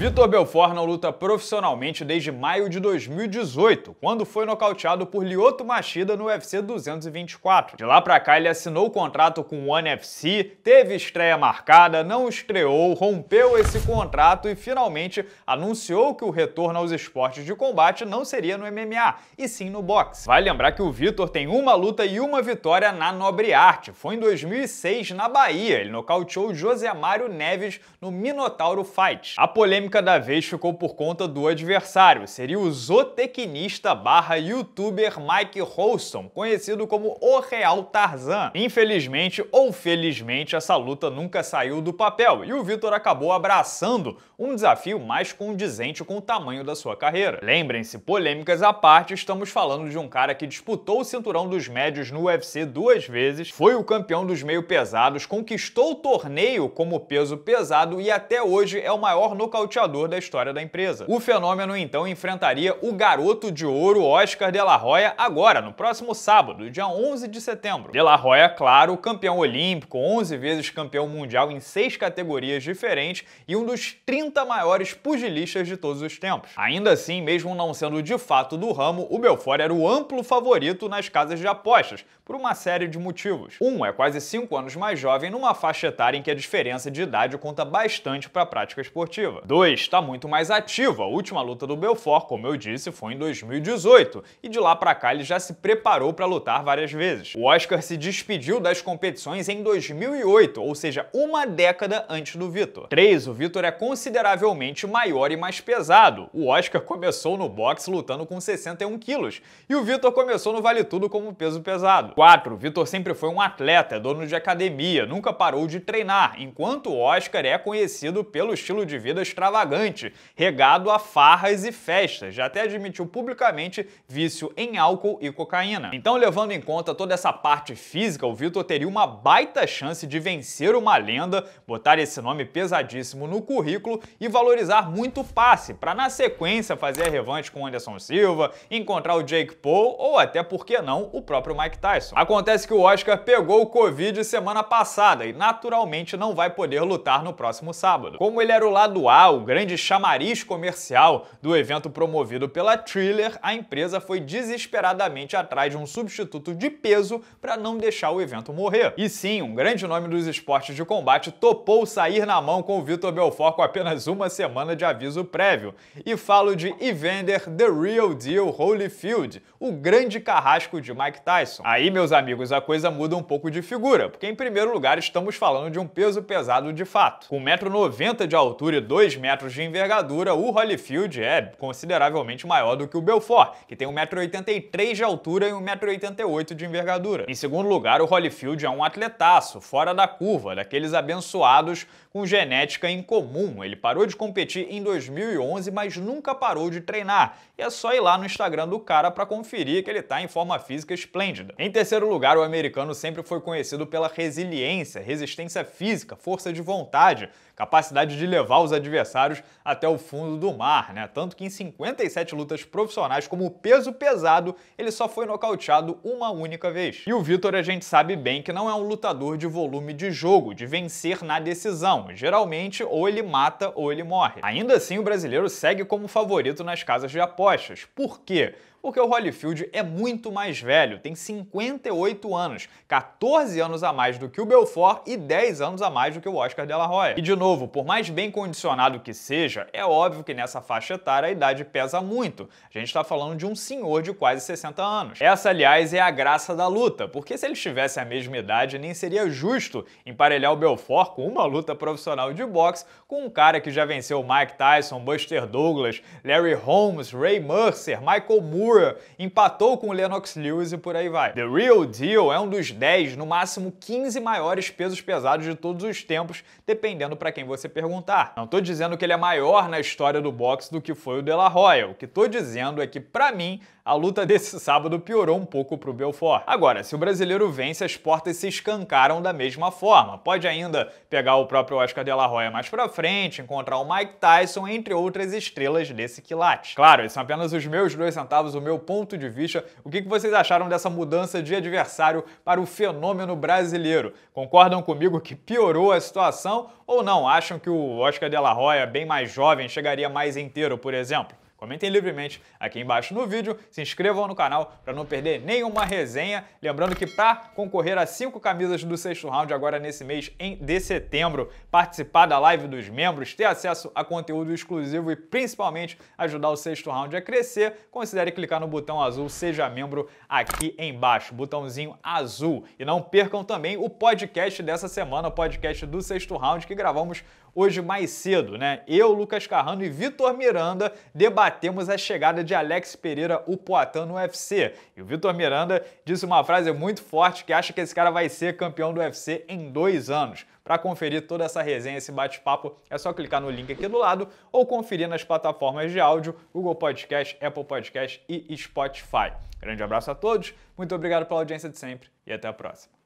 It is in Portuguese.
Vitor Belfort não luta profissionalmente desde maio de 2018, quando foi nocauteado por Lyoto Machida no UFC 224. De lá pra cá, ele assinou o contrato com o One FC, teve estreia marcada, não estreou, rompeu esse contrato e finalmente anunciou que o retorno aos esportes de combate não seria no MMA, e sim no boxe. Vai lembrar que o Vitor tem uma luta e uma vitória na Nobre Arte. Foi em 2006, na Bahia. Ele nocauteou José Mário Neves no Minotauro Fight. A polêmica polêmica da vez ficou por conta do adversário. Seria o zootecnista barra youtuber Mike Holson, conhecido como O Real Tarzan. Infelizmente ou felizmente, essa luta nunca saiu do papel e o Vitor acabou abraçando um desafio mais condizente com o tamanho da sua carreira. Lembrem-se, polêmicas à parte, estamos falando de um cara que disputou o cinturão dos médios no UFC duas vezes, foi o campeão dos meio pesados, conquistou o torneio como peso pesado e até hoje é o maior nocauteador da história da empresa. O fenômeno então enfrentaria o garoto de ouro Oscar de la Hoya agora, no próximo sábado, dia 11 de setembro. De la Hoya, claro, campeão olímpico, 11 vezes campeão mundial em seis categorias diferentes e um dos 30 maiores pugilistas de todos os tempos. Ainda assim, mesmo não sendo de fato do ramo, o Belfort era o amplo favorito nas casas de apostas, por uma série de motivos. Um é quase 5 anos mais jovem numa faixa etária em que a diferença de idade conta bastante para a prática esportiva. Dois 2 está muito mais ativa. A última luta do Belfort, como eu disse, foi em 2018 e de lá para cá ele já se preparou para lutar várias vezes. O Oscar se despediu das competições em 2008, ou seja, uma década antes do Vitor. 3. O Vitor é consideravelmente maior e mais pesado. O Oscar começou no boxe lutando com 61 quilos e o Vitor começou no Vale Tudo como peso pesado. 4. O Vitor sempre foi um atleta, é dono de academia, nunca parou de treinar, enquanto o Oscar é conhecido pelo estilo de vida extravagante extravagante, regado a farras e festas. Já até admitiu publicamente vício em álcool e cocaína. Então, levando em conta toda essa parte física, o Vitor teria uma baita chance de vencer uma lenda, botar esse nome pesadíssimo no currículo e valorizar muito o passe, para na sequência fazer a revanche com o Anderson Silva, encontrar o Jake Paul ou até, por que não, o próprio Mike Tyson. Acontece que o Oscar pegou o Covid semana passada e naturalmente não vai poder lutar no próximo sábado. Como ele era o lado A, o grande chamariz comercial do evento promovido pela Thriller, a empresa foi desesperadamente atrás de um substituto de peso para não deixar o evento morrer. E sim, um grande nome dos esportes de combate topou sair na mão com o Vitor Belfort com apenas uma semana de aviso prévio. E falo de Evander The Real Deal Holyfield, o grande carrasco de Mike Tyson. Aí, meus amigos, a coisa muda um pouco de figura, porque em primeiro lugar estamos falando de um peso pesado de fato. Com 1,90m de altura e 2 metros metros de envergadura, o Holyfield é consideravelmente maior do que o Belfort, que tem 1,83m de altura e 1,88m de envergadura. Em segundo lugar, o Holyfield é um atletaço, fora da curva, daqueles abençoados com genética incomum. Ele parou de competir em 2011, mas nunca parou de treinar. E é só ir lá no Instagram do cara para conferir que ele tá em forma física esplêndida. Em terceiro lugar, o americano sempre foi conhecido pela resiliência, resistência física, força de vontade, capacidade de levar os adversários até o fundo do mar, né? Tanto que em 57 lutas profissionais como peso pesado, ele só foi nocauteado uma única vez. E o Vitor a gente sabe bem que não é um lutador de volume de jogo, de vencer na decisão. Geralmente ou ele mata ou ele morre. Ainda assim, o brasileiro segue como favorito nas casas de apostas. Por quê? porque o Holyfield é muito mais velho, tem 58 anos, 14 anos a mais do que o Belfort e 10 anos a mais do que o Oscar de la Hoya. E de novo, por mais bem condicionado que seja, é óbvio que nessa faixa etária a idade pesa muito. A gente está falando de um senhor de quase 60 anos. Essa, aliás, é a graça da luta, porque se ele tivesse a mesma idade, nem seria justo emparelhar o Belfort com uma luta profissional de boxe com um cara que já venceu Mike Tyson, Buster Douglas, Larry Holmes, Ray Mercer, Michael Moore, empatou com o Lennox Lewis e por aí vai. The Real Deal é um dos 10, no máximo 15 maiores pesos pesados de todos os tempos, dependendo para quem você perguntar. Não tô dizendo que ele é maior na história do boxe do que foi o De La O que tô dizendo é que, para mim, a luta desse sábado piorou um pouco pro Belfort. Agora, se o brasileiro vence, as portas se escancaram da mesma forma. Pode ainda pegar o próprio Oscar De La mais pra frente, encontrar o Mike Tyson, entre outras estrelas desse quilate. Claro, são apenas os meus dois centavos o meu ponto de vista, o que vocês acharam dessa mudança de adversário para o fenômeno brasileiro. Concordam comigo que piorou a situação ou não? Acham que o Oscar de la Hoya, bem mais jovem, chegaria mais inteiro, por exemplo? Comentem livremente aqui embaixo no vídeo, se inscrevam no canal para não perder nenhuma resenha. Lembrando que para concorrer a cinco camisas do sexto round agora nesse mês em, de setembro, participar da live dos membros, ter acesso a conteúdo exclusivo e principalmente ajudar o sexto round a crescer, considere clicar no botão azul Seja Membro aqui embaixo, botãozinho azul. E não percam também o podcast dessa semana, o podcast do sexto round que gravamos Hoje mais cedo, né? Eu, Lucas Carrano e Vitor Miranda debatemos a chegada de Alex Pereira o Poitin no UFC. E o Vitor Miranda disse uma frase muito forte que acha que esse cara vai ser campeão do UFC em dois anos. Para conferir toda essa resenha, esse bate-papo, é só clicar no link aqui do lado ou conferir nas plataformas de áudio, Google Podcast, Apple Podcast e Spotify. Grande abraço a todos, muito obrigado pela audiência de sempre e até a próxima.